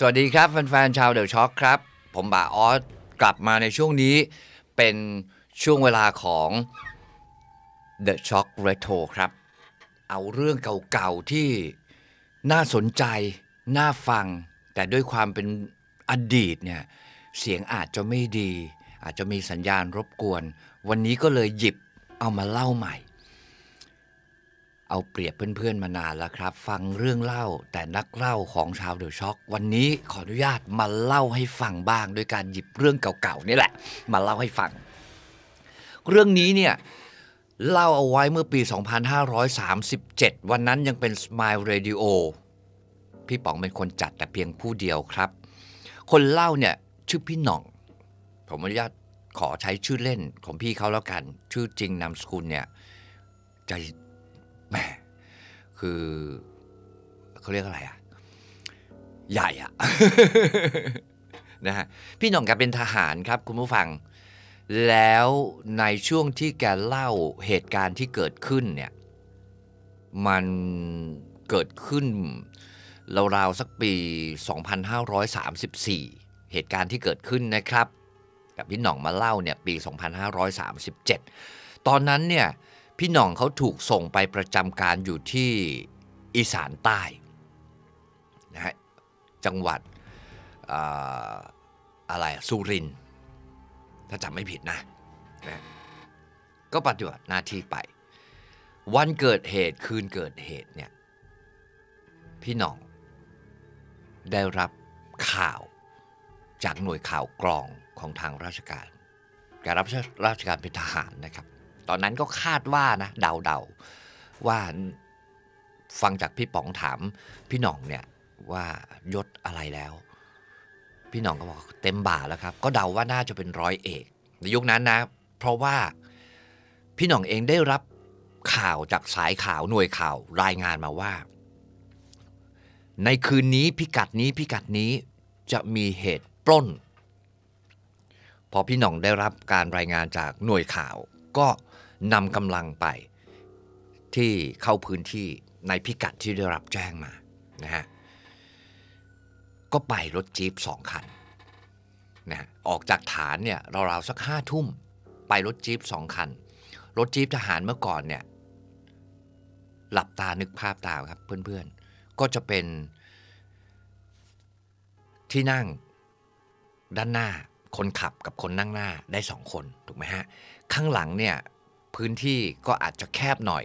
สวัสดีครับแฟนๆชาวเดอะช็อคครับ ผมบ่าออส กลับมาในช่วงนี้เป็นช่วงเวลาของ The Shock Retro ครับ เอาเรื่องเก่าๆที่น่าสนใจน่าฟัง แต่ด้วยความเป็นอดีตเนี่ย เสียงอาจจะไม่ดี อาจจะมีสัญญาณรบกวน วันนี้ก็เลยหยิบเอามาเล่าใหม่เอาเปรียบเพื่อนๆมานานแล้วครับ ฟังเรื่องเล่าแต่นักเล่าของชาวเดือช็อก วันนี้ขออนุญาตมาเล่าให้ฟังบ้าง โดยการหยิบเรื่องเก่าๆนี่แหละมาเล่าให้ฟัง เรื่องนี้เนี่ยเล่าเอาไว้เมื่อปี 2537 วันนั้นยังเป็น Smile Radio พี่ป๋องเป็นคนจัดแต่เพียงผู้เดียวครับ คนเล่าเนี่ย ชื่อพี่หน่องผมอนุญาตขอใช้ชื่อเล่นของพี่เขาแล้วกันชื่อจริงนามสกุลเนี่ยจะแหมคือเขาเรียกอะไรอะใหญ่อะนะฮะพี่หน่องแกเป็นทหารครับคุณผู้ฟัง แล้วในช่วงที่แกเล่าเหตุการณ์ที่เกิดขึ้นเนี่ยมันเกิดขึ้นราวๆ สักปี 2534 เหตุการณ์ที่เกิดขึ้นนะครับ กับพี่หน่องมาเล่าเนี่ยปี 2537 ตอนนั้นเนี่ยพี่หน่องเขาถูกส่งไปประจำการอยู่ที่อีสานใต้นะฮะจังหวัดอะไรสุริน ถ้าจำไม่ผิดนะนะก็ปฏิบัติหน้าที่ไป วันเกิดเหตุคืนเกิดเหตุเนี่ยพี่หน่อง ได้รับข่าวจากหน่วยข่าวกรองของทางราชการการรับราชการเป็นทหารนะครับตอนนั้นก็คาดว่านะเดาๆว่าฟังจากพี่ป๋องถาม พี่หน่องเนี่ยว่ายศอะไรแล้ว พี่หน่องก็บอกเต็มบ่าแล้วครับ ก็เดาว่าน่าจะเป็นร้อยเอกในยุคนั้นนะ เพราะว่าพี่หน่องเองได้รับข่าวจากสายข่าวหน่วยข่าวรายงานมาว่า ในคืนนี้พิกัดนี้พิกัดนี้จะมีเหตุปล้น พอพี่หน่องได้รับการรายงานจากหน่วยข่าวก็นำกำลังไปที่เข้าพื้นที่ในพิกัดที่ได้รับแจ้งมา นะฮะ ก็ไปรถจี๊ปสองคันนะออกจากฐานเนี่ยราวๆสักห้าทุ่มไปรถจี๊ปสองคัน รถจี๊ปทหารเมื่อก่อนเนี่ยหลับตานึกภาพตามครับ เพื่อนๆ ก็จะเป็นที่นั่งด้านหน้า คนขับกับคนนั่งหน้าได้สองคนถูกไหมฮะข้างหลังเนี่ยพื้นที่ก็อาจจะแคบหน่อย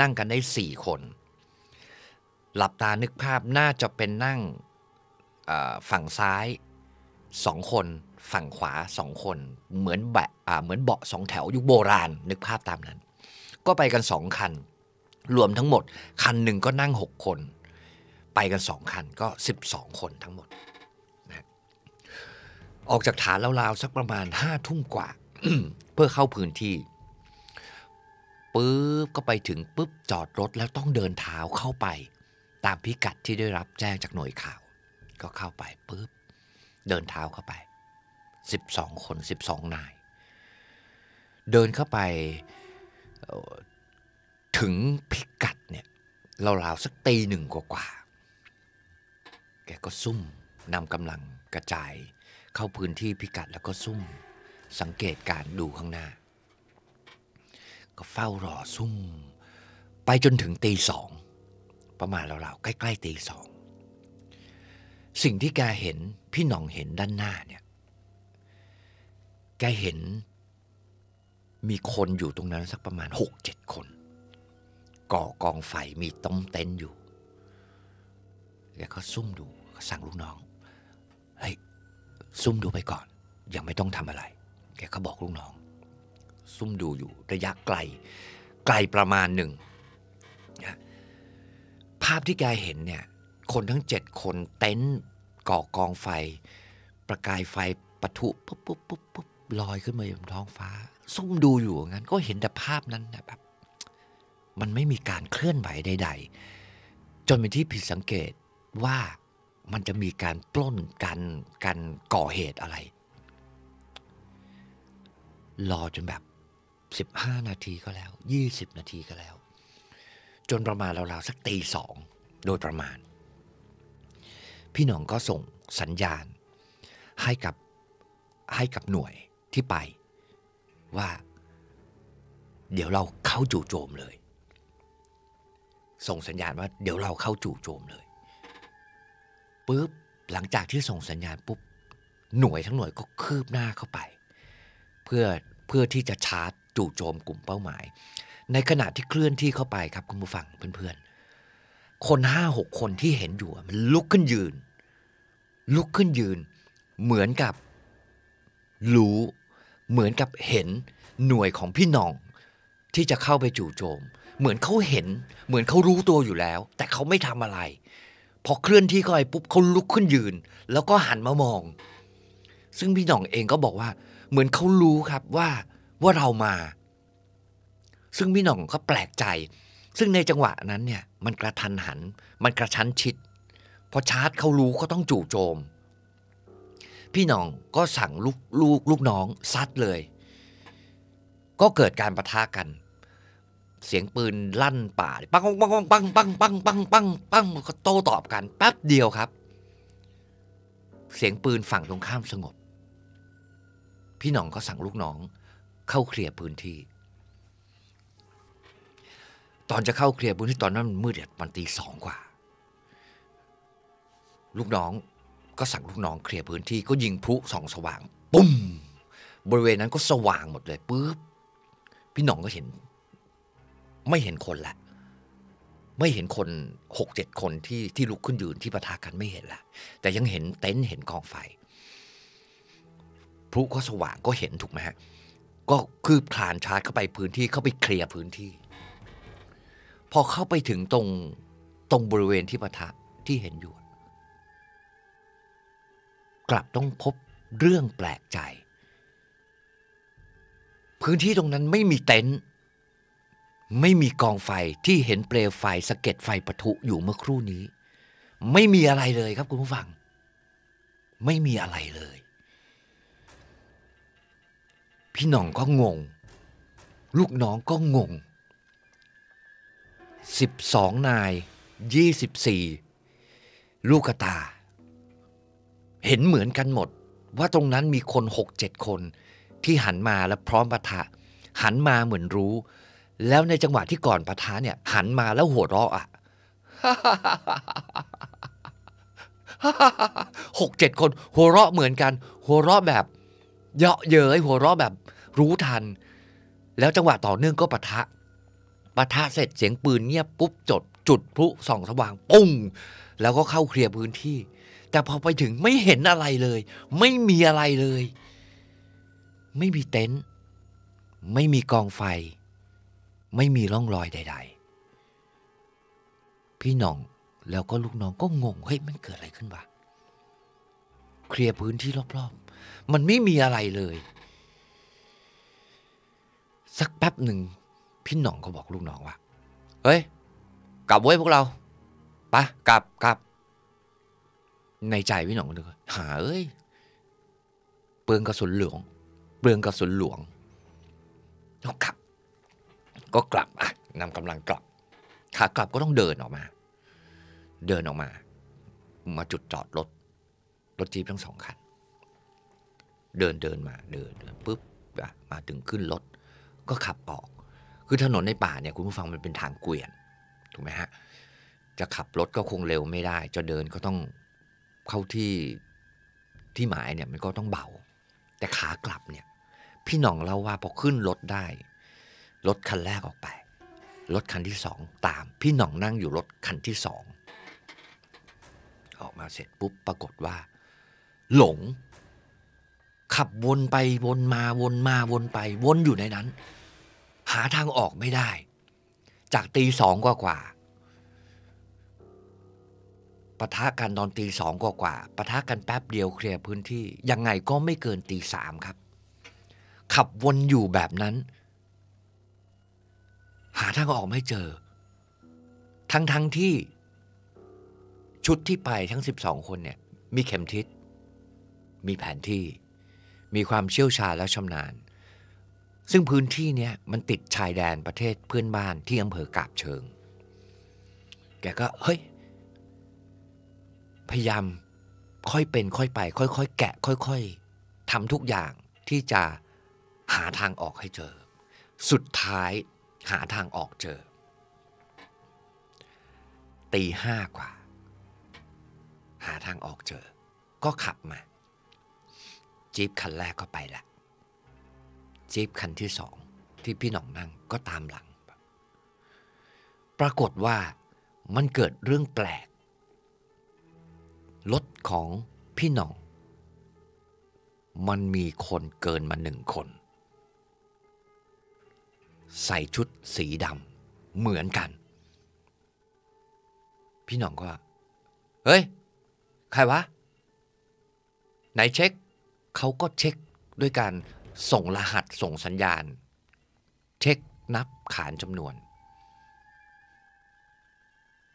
นั่งกันได้ 4 คน หลับตานึกภาพน่าจะเป็นนั่งฝั่งซ้าย 2 คนฝั่งขวา 2 คนเหมือนแบบเหมือนเบาะสองแถวยุคโบราณนึกภาพตามนั้น ก็ไปกันสองคัน รวมทั้งหมด คันหนึ่งก็นั่ง 6 คน ไปกันสองคันก็ 12 คนทั้งหมด ออกจากฐานลาวๆ สักประมาณห้าทุ่มกว่า เพื่อเข้าพื้นที่ปุ๊บก็ไปถึงปุ๊บจอดรถแล้วต้องเดินเท้าเข้าไป ตามพิกัดที่ได้รับแจ้งจากหน่วยข่าว ก็เข้าไปปุ๊บเดินเท้าเข้าไป 12 คน 12 นาย เดินเข้าไปถึงพิกัดเนี่ยเราราวสักตีหนึ่งกว่าๆแกก็ซุ่มนำกำลังกระจายเข้าพื้นที่พิกัดแล้วก็ซุ่ม สังเกตการดูข้างหน้าก็เฝ้ารอซุ่มไปจนถึงตีสองประมาณราวๆใกล้ๆตีสองสิ่งที่แกเห็นพี่หน่องเห็นด้านหน้าเนี่ยแกเห็นมีคนอยู่ตรงนั้นสักประมาณหกเจ็ดคน ก่อกองไฟมีต้มเต็นอยู่ แกก็ซุ่มดูสั่งลูกน้องเฮ้ยซุ่มดูไปก่อน ยังไม่ต้องทำอะไร แกก็บอกลูกน้องซุ่มดูอยู่ระยะไกล ไกลประมาณหนึ่งภาพที่แกเห็นเนี่ยคนทั้งเจ็ดคนเต็นต์ก่อกองไฟ ประกายไฟปะทุปุ๊บปุ๊บปุ๊บปุ๊บลอยขึ้นมาบนท้องฟ้า ซุ่มดูอยู่งั้น ก็เห็นแต่ภาพนั้นนะแบบมันไม่มีการเคลื่อนไหวใดๆ จนเป็นที่ผิดสังเกตว่ามันจะมีการปล้นกันกันก่อเหตุอะไร รอจนแบบสิบห้านาทีก็แล้วยี่สิบนาทีก็แล้ว จนประมาณราวๆสักตีสองโดยประมาณ พี่หน่องก็ส่งสัญญาณ ให้กับ ให้กับหน่วยที่ไปว่าเดี๋ยวเราเข้าจู่โจมเลย ส่งสัญญาณว่า เดี๋ยวเราเข้าจู่โจมเลยปุ๊บ หลังจากที่ส่งสัญญาณปุ๊บหน่วยทั้งหน่วยก็คืบหน้าเข้าไป เพื่อ เพื่อที่จะชาร์จจู่โจมกลุ่มเป้าหมาย ในขณะที่เคลื่อนที่เข้าไปครับคุณผู้ฟังเพื่อนๆ คนห้าหกคนที่เห็นอยู่มันลุกขึ้นยืน ลุกขึ้นยืน เหมือนกับ รู้ เหมือนกับเห็นหน่วยของพี่น้อง ที่จะเข้าไปจู่โจม เหมือนเขาเห็น เหมือนเขารู้ตัวอยู่แล้ว แต่เขาไม่ทำอะไร พอเคลื่อนที่เข้าไปปุ๊บเขาลุกขึ้นยืน แล้วก็หันมามอง ซึ่งพี่หน่องเองก็บอกว่าเหมือนเขารู้ครับว่าว่าเรามา ซึ่งพี่หน่องก็แปลกใจ ซึ่งในจังหวะนั้นเนี่ยมันกระทันหันมันกระชั้นชิดพอชาร์จเขารู้ก็ต้องจู่โจม พี่หน่องก็สั่งลูกลูกลูกน้อง ซัดเลย ก็เกิดการประทะกัน เสียงปืนลั่นป่าปังปังปังปังปังปังปังปังก็โต้ตอบกันแป๊บเดียวครับ เสียงปืนฝั่งตรงข้ามสงบ พี่หน่องก็สั่งลูกน้องเข้าเคลียร์พื้นที่ ตอนจะเข้าเคลียร์พื้นที่ตอนนั้นมันมืดมันตีสองกว่า ลูกน้องก็สั่งลูกน้อง เคลียร์พื้นที่ ก็ยิงพลุสองสว่าง ปุ๊มบริเวณนั้นก็สว่างหมดเลยปุ๊บ พี่หน่องก็เห็น ไม่เห็นคนละ ไม่เห็นคนหกเจ็ดคนที่ที่ลุกขึ้นยืนที่ประทะกันไม่เห็นละแต่ยังเห็นเต็นท์เห็นกองไฟพลุก็สว่างก็เห็นถูกไหมฮะก็คืบคลานชาร์จเข้าไปพื้นที่เข้าไปเคลียร์พื้นที่ พอเข้าไปถึงตรงตรงบริเวณที่ปะทะที่เห็นอยู่ กลับต้องพบเรื่องแปลกใจ พื้นที่ตรงนั้นไม่มีเต็นท์ไม่มีกองไฟที่เห็นเปลวไฟสะเก็ดไฟปะทุอยู่เมื่อครู่นี้ ไม่มีอะไรเลยครับคุณผู้ฟัง ไม่มีอะไรเลยพี่น้องก็งง ลูกน้องก็งง 12นาย24 ลูกตา เห็นเหมือนกันหมด ว่าตรงนั้นมีคน6-7คน ที่หันมาและพร้อมปะทะ หันมาเหมือนรู้ แล้วในจังหวะที่ก่อนปะทะเนี่ย หันมาแล้วหัวเราะ อ่ะหกเจ็ดคน หัวเราะเหมือนกัน หัวเราะแบบเยาะเย้ยหัวเราะแบบรู้ทัน แล้วจังหวะต่อเนื่องก็ปะทะปะทะเสร็จเสียงปืนเงียบปุ๊บจดจุดพลุส่องสว่าง ปุ้งแล้วก็เข้าเคลียร์พื้นที่ แต่พอไปถึงไม่เห็นอะไรเลย ไม่มีอะไรเลย ไม่มีเต็นท์ไม่มีกองไฟ ไม่มีร่องรอยใด ๆ พี่น้องแล้วก็ลูกน้องก็งงเฮ้ยมันเกิดอะไรขึ้นวะเคลียร์พื้นที่รอบมันไม่มีอะไรเลย สักแป๊บหนึ่ง พี่หน่องเขาบอกลูกน้องว่าเฮ้ยกลับเว้ยพวกเราปะกลับกลับ ในใจพี่หน่องก็เลยหาเอ้ย เปลืองกระสุนหลวงเปลืองกระสุนหลวง้็กลับ ก็กลับอ่ะนำกำลังกลับขากลับก็ต้องเดินออกมา เดินออกมา มาจุดจอดรถรถจี๊ทั้งสองคันเดินเดินมาเดินเดินปุ๊บมาถึงขึ้นรถ ก็ขับออก คือถนนในป่าเนี่ยคุณผู้ฟังมันเป็นทางเกวียนถูกไหมฮะจะขับรถก็คงเร็วไม่ได้ จะเดินก็ต้องเข้าที่ที่หมายเนี่ยมันก็ต้องเบา แต่ขากลับเนี่ยพี่หน่องเล่าว่าพอขึ้นรถได้รถคันแรกออกไปรถคันที่สองตาม พี่หน่องนั่งอยู่รถคันที่สองออกมาเสร็จปุ๊บปรากฏว่า หลงขับวนไปวนมาวนมาวนไป วนอยู่ในนั้น หาทางออกไม่ได้ จากตีสองกว่ากว่าปะทะกันตอนตีสองกว่ากว่าปะทะกันแป๊บเดียวเคลียร์พื้นที่ยังไงก็ไม่เกินตีสามครับ ขับวนอยู่แบบนั้น หาทางออกไม่เจอ ทั้งทั้งที่ ชุดที่ไปทั้งสิบองคนเนี่ย มีเข็มทิศมีแผนที่มีความเชี่ยวชาญและชำนาญ ซึ่งพื้นที่นี้มันติดชายแดนประเทศเพื่อนบ้านที่อำเภอกาบเชิง แกก็เฮ้ย พยายามค่อยเป็น ค่อยไป ค่อยๆแกะ ค่อยๆทำทุกอย่างที่จะหาทางออกให้เจอ สุดท้ายหาทางออกเจอ ตีห้ากว่า หาทางออกเจอ ก็ขับมาจี๊ปคันแรกก็ไปละจี๊ปคันที่สอง ที่พี่หน่องนั่งก็ตามหลัง ปรากฏว่ามันเกิดเรื่องแปลก รถของพี่หน่อง มันมีคนเกินมาหนึ่งคน ใส่ชุดสีดำเหมือนกัน พี่หน่องก็เฮ้ย ใครวะไหนเช็คเขาก็เช็คด้วยการส่งรหัสส่งสัญญาณ เช็คนับขานจำนวน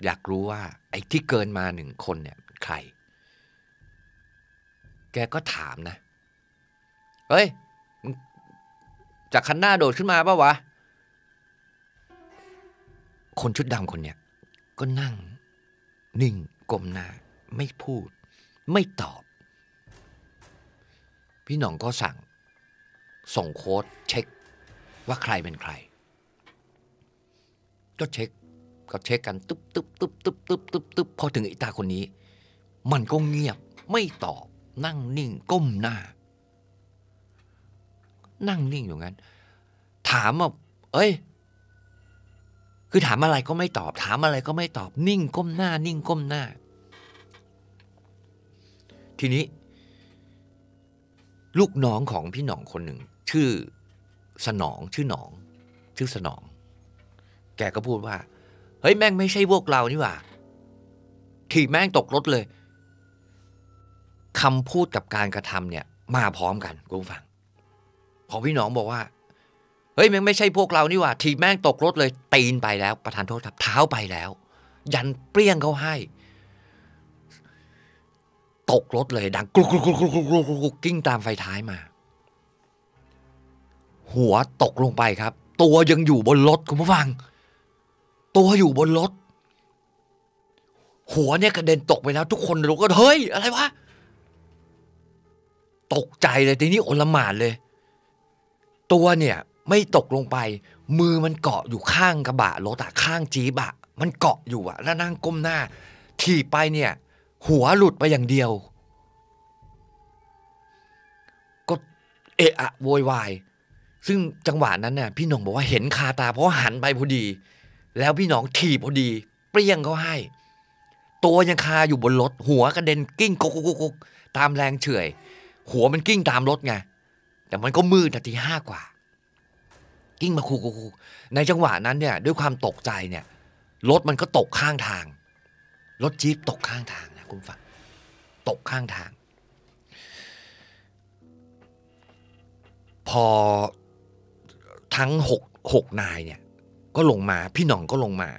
อยากรู้ว่า ไอ้ที่เกินมาหนึ่งคนเนี่ย ใคร แกก็ถามนะเฮ้ย จากคันหน้าโดดขึ้นมาป่าวะ คนชุดดำคนเนี้ยก็นั่งนิ่งก้มหน้า ไม่พูด ไม่ตอบพี่หน่องก็สั่ง ส่งโค้ดเช็คว่าใครเป็นใคร ก็เช็คก็เช็คกันตึ๊บตึ๊บตึ๊บตึ๊บตึ๊บตึ๊บตึ๊บพอถึงไอ้ตาคนนี้ มันก็เงียบไม่ตอบนั่งนิ่งก้มหน้า นั่งนิ่ง อยู่งั้น ถามว่าเอ้ย คือถามอะไรก็ไม่ตอบถามอะไรก็ไม่ตอบ นิ่ง ก้มหน้า นิ่งก้มหน้า ทีนี้ลูกน้องของพี่หนองคนหนึ่งชื่อสนองชื่อหนอง ชื่อสนอง แกก็พูดว่าเฮ้ย แม่งไม่ใช่พวกเรา นี่หว่าขี่แม่งตกรถเลยคำพูดกับการกระทำเนี่ย มาพร้อมกันกูฟัง พอพี่หนองบอกว่าเฮ้ยแม่งไม่ใช่พวกเรานี่หว่าทีแม่งตกรถเลยตีนไป แล้วประธานโทษครับเท้าไปแล้ว ยันเปรี้ยงเขาให้ตกรถเลยดังกรุกรุกรุกกรุกรุกรุกรุกกิ้งตามไฟท้ายมา หัวตกลงไปครับ ตัวยังอยู่บนรถคุณผู้ฟัง ตัวอยู่บนรถ หัวเนี่ย กระเด็นตกไปแล้ว ทุกคนรู้ก็เฮ้ยอะไรวะตกใจเลยทีนี้อลหมานเลย ตัวเนี่ย ไม่ตกลงไป มือมันเกาะอยู่ข้างกระบะรถอะข้างจีบอะมันเกาะอยู่อะแล้วนั่งก้มหน้าถีบไปเนี่ยหัวหลุดไปอย่างเดียว ก็เอะอะโวยวายซึ่งจังหวะนั้นน่ะพี่หน้องบอกว่าเห็นคาตา เพราะหันไปพอดี แล้วพี่หน้องถีบพอดีเปรี้ยงเขาให้ตัวยังคาอยู่บนรถ หัวกระเด็นกิ้งกุกกุกกตามแรงเฉื่อย หัวมันกิ้งตามรถไงแต่มันก็มืดนาทีห้ากว่า กิ้งมาคูคูในจังหวะนั้นเนี่ยด้วยความตกใจเนี่ยรถมันก็ตกข้างทาง รถจี๊ปตกข้างทางคุณฟังตกข้างทาง พอทั้งหกหกนายเนี่ย ก็ลงมา พี่หน่องก็ลงมา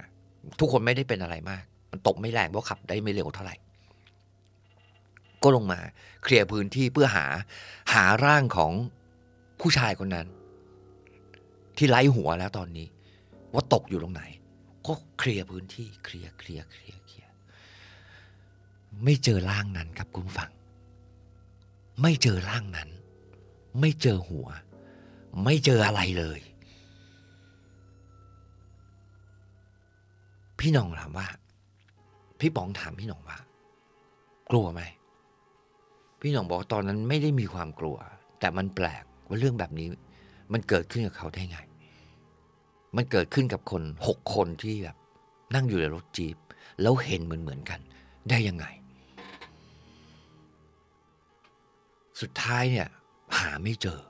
ทุกคนไม่ได้เป็นอะไรมาก มันตกไม่แรงเพราะขับได้ไม่เร็วเท่าไหร่ ก็ลงมา เคลียร์พื้นที่เพื่อหาหาร่างของผู้ชายคนนั้น ที่ไร้หัวแล้วตอนนี้ ว่าตกอยู่ตรงไหน ก็เคลียร์พื้นที่เคลียร์เคลียร์เคลียร์ไม่เจอร่างนั้นครับคุณฟัง ไม่เจอร่างนั้น ไม่เจอหัว ไม่เจออะไรเลย พี่น้องถามว่า พี่ป๋องถามพี่น้องว่า กลัวไหม พี่น้องบอกตอนนั้นไม่ได้มีความกลัว แต่มันแปลกว่าเรื่องแบบนี้ มันเกิดขึ้นกับเขาได้ไง มันเกิดขึ้นกับคนหกคนที่แบบนั่งอยู่ในรถจีบแล้วเห็นเหมือนเหมือนกัน ได้ยังไงสุดท้ายเนี่ยหาไม่เจอ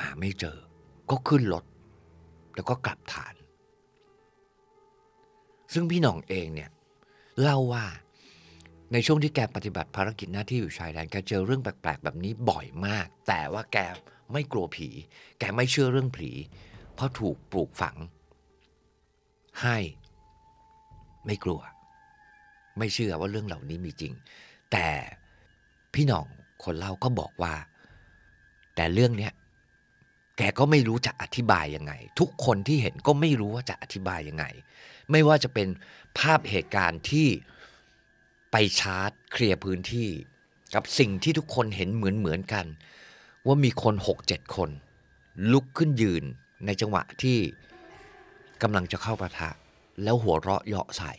หาไม่เจอ ก็ขึ้นรถแล้วก็กลับฐาน ซึ่งพี่หน่องเองเนี่ย เล่าว่าในช่วงที่แกปฏิบัติภารกิจหน้าที่อยู่ชายแดนแกเจอเรื่องแปลกๆ แบบนี้บ่อยมาก แต่ว่าแกไม่กลัวผี แกไม่เชื่อเรื่องผี เพราะถูกปลูกฝัง ให้ไม่กลัว ไม่เชื่อว่าเรื่องเหล่านี้มีจริง แต่พี่น้องคนเล่าก็บอกว่า แต่เรื่องเนี้ยแกก็ไม่รู้จะอธิบายยังไง ทุกคนที่เห็นก็ไม่รู้ว่าจะอธิบายยังไง ไม่ว่าจะเป็นภาพเหตุการณ์ที่ไปชาร์จเคลียร์พื้นที่ กับสิ่งที่ทุกคนเห็นเหมือนเหมือนกัน ว่ามีคนหกเจ็ดคนลุกขึ้นยืนในจังหวะที่กำลังจะเข้าประทะแล้วหัวเราะเยาะใส่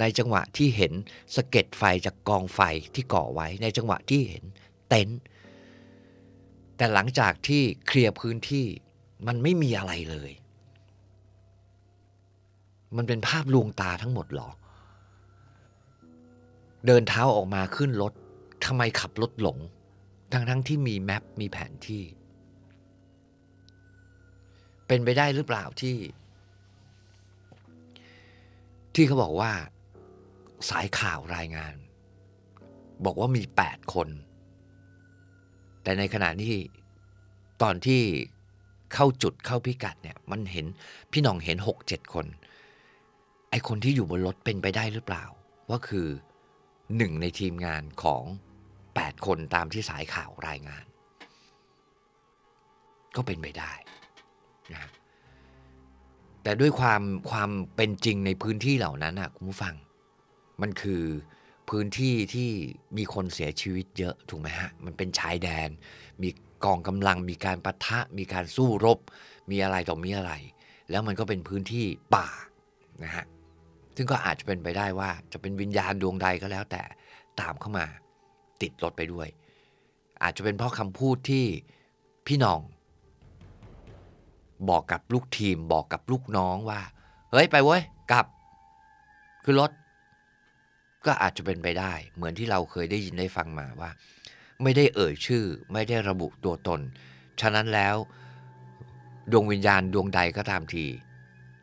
ในจังหวะที่เห็นสะเก็ดไฟจากกองไฟที่ก่อไว้ในจังหวะที่เห็น เต็นท์แต่หลังจากที่เคลียร์พื้นที่มันไม่มีอะไรเลย มันเป็นภาพลวงตาทั้งหมดหรอ เดินเท้าออกมาขึ้นรถทำไมขับรถหลง ทั้งทั้งที่มีแมปมีแผนที่เป็นไปได้หรือเปล่าที่ ที่เขาบอกว่าสายข่าวรายงาน บอกว่ามี 8 คน แต่ในขณะที่ตอนที่เข้าจุดเข้าพิกัดเนี่ย มันเห็นพี่น้องเห็น 6-7 คน ไอคนที่อยู่บนรถเป็นไปได้หรือเปล่าว่าคือหนึ่งในทีมงานของ 8 คนตามที่สายข่าวรายงาน ก็เป็นไปได้นะแต่ด้วยความความเป็นจริงในพื้นที่เหล่านั้นนะคุณผู้ฟังมันคือพื้นที่ที่มีคนเสียชีวิตเยอะถูกไหมฮะ มันเป็นชายแดน มีกองกำลัง มีการปะทะ มีการสู้รบ มีอะไรต่อมีอะไร แล้วมันก็เป็นพื้นที่ป่านะฮะ ซึ่งก็อาจจะเป็นไปได้ว่าจะเป็นวิญญาณดวงใดก็แล้ว แต่ตามเข้ามาติดรถไปด้วย อาจจะเป็นเพราะคำพูดที่พี่น้อง บอกกับลูกทีมบอกกับลูกน้องว่า เฮ้ยไปเว้ยกลับคือรถก็อาจจะเป็นไปได้ เหมือนที่เราเคยได้ยินได้ฟังมาว่า ไม่ได้เอ่ยชื่อไม่ได้ระบุตัวตน ฉะนั้นแล้ว ดวงวิญญาณดวงใดก็ตามที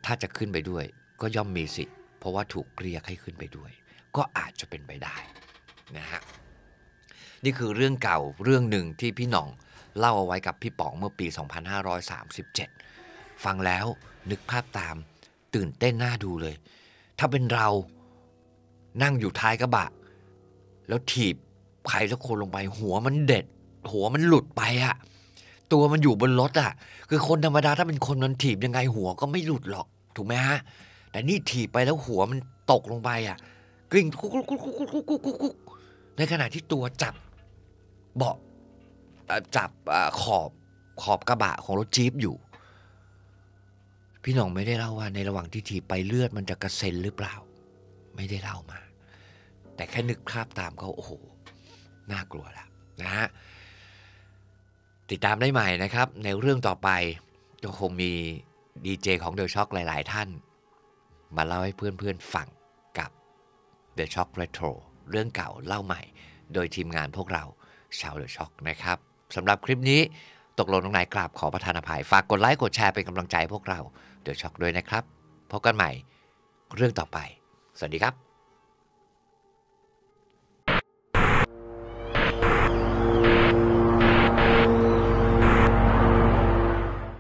ถ้าจะขึ้นไปด้วย ก็ย่อมมีสิทธิ์ เพราะว่าถูกเรียกให้ขึ้นไปด้วย ก็อาจจะเป็นไปได้นะฮะนี่คือเรื่องเก่าเรื่องหนึ่งที่พี่หน่องเล่าเอาไว้กับพี่ป๋องเมื่อปี 2537 ฟังแล้วนึกภาพตามตื่นเต้นน่าดูเลย ถ้าเป็นเรานั่งอยู่ท้ายกระบะ แล้วถีบใครสักคนลงไป หัวมันเด็ด หัวมันหลุดไปอะ ตัวมันอยู่บนรถอะ คือคนธรรมดาถ้าเป็นคนมันถีบยังไงหัวก็ไม่หลุดหรอก ถูกไหมฮะ แต่นี่ถีบไปแล้วหัวมันตกลงไปอะกริ่งกุ๊กในขณะที่ตัวจับเบาะ จับขอบขอบกระบะของรถจี๊ปอยู่ พี่หน่องไม่ได้เล่าว่า ในระหว่างที่ถีบไปเลือดมันจะกระเซ็นหรือเปล่า ไม่ได้เล่ามาแต่แค่นึกภาพตามก็โอ้โห น่ากลัวละนะฮะ ติดตามได้ใหม่นะครับ ในเรื่องต่อไปก็คงมีดีเจของเดอะช็อกหลาย ๆ ท่าน มาเล่าให้เพื่อน ๆ ฟังกับเดอะช็อกเรโทรเรื่องเก่า เล่าใหม่ โดยทีมงานพวกเราชาวเดอะช็อกนะครับสำหรับคลิปนี้ตกลงตรงไหนกราบขอประทานอภัย ฝากกดไลค์กดแชร์เป็นกำลังใจพวกเราเดอะช็อกด้วยนะครับพบกันใหม่เรื่องต่อไป สวัสดีครับ